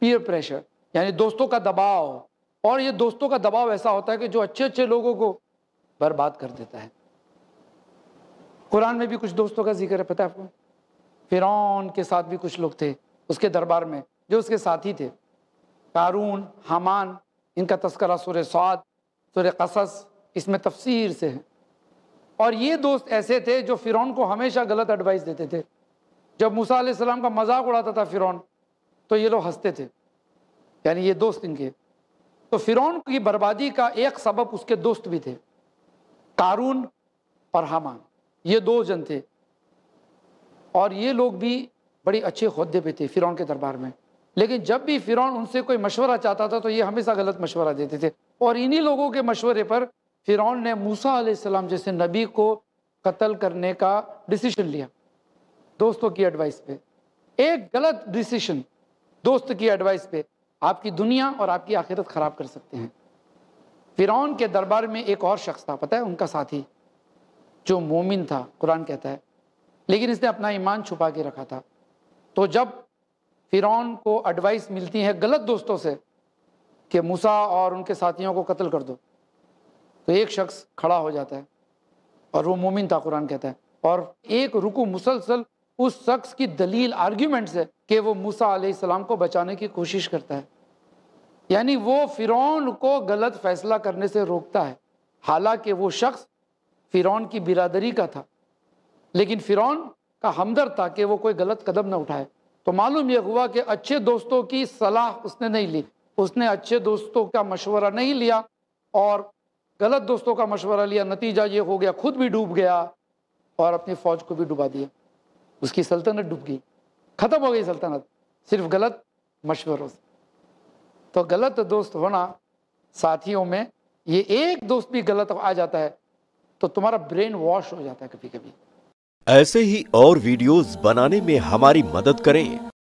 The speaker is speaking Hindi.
पीयर प्रेशर यानी दोस्तों का दबाव और ये दोस्तों का दबाव ऐसा होता है कि जो अच्छे अच्छे लोगों को बर्बाद कर देता है कुरान में भी कुछ दोस्तों का जिक्र है पता है आपको फिरौन के साथ भी कुछ लोग थे उसके दरबार में जो उसके साथी थे कारून हमान इनका तस्करा सुर स्वाद सुर कसस इसमें तफसीर से है और ये दोस्त ऐसे थे जो फ़िरौन को हमेशा गलत एडवाइस देते थे जब मूसा सलाम का मजाक उड़ाता था फ़िरौन तो ये लोग हंसते थे यानी ये दोस्त इनके तो फिरौन की बर्बादी का एक सबब उसके दोस्त भी थे कारून और हामान ये दो जन थे और ये लोग भी बड़ी अच्छे हदे पे थे फिरौन के दरबार में लेकिन जब भी फिरौन उनसे कोई मशवरा चाहता था तो ये हमेशा गलत मशवरा देते थे और इन्हीं लोगों के मशवरे पर फिरौन ने मूसा आसमाम जैसे नबी को कत्ल करने का डिसीशन लिया दोस्तों की एडवाइस पे एक गलत डिसीशन दोस्त की एडवाइस पे आपकी दुनिया और आपकी आखिरत ख़राब कर सकते हैं फ़िरौन के दरबार में एक और शख्स था पता है उनका साथी जो मोमिन था कुरान कहता है लेकिन इसने अपना ईमान छुपा के रखा था तो जब फ़िरौन को एडवाइस मिलती है गलत दोस्तों से कि मूसा और उनके साथियों को कत्ल कर दो तो एक शख्स खड़ा हो जाता है और वो मोमिन था कुरान कहता है और एक रुकू मुसलसल उस शख्स की दलील आर्ग्यूमेंट्स है कि वो मूसा आलाम को बचाने की कोशिश करता है यानी वो फ़िरौन को गलत फैसला करने से रोकता है हालांकि वो शख्स फ़िरौन की बिरादरी का था लेकिन फ़िरौन का हमदर्द था कि वो कोई गलत कदम ना उठाए तो मालूम यह हुआ कि अच्छे दोस्तों की सलाह उसने नहीं ली उसने अच्छे दोस्तों का मशवरा नहीं लिया और गलत दोस्तों का मशवरा लिया नतीजा ये हो गया खुद भी डूब गया और अपनी फ़ौज को भी डुबा दिया उसकी सल्तनत डूब गई ख़त्म हो गई सल्तनत सिर्फ गलत मशवरों से तो गलत दोस्त होना साथियों में ये एक दोस्त भी गलत आ जाता है तो तुम्हारा ब्रेन वॉश हो जाता है कभी कभी ऐसे ही और वीडियोस बनाने में हमारी मदद करें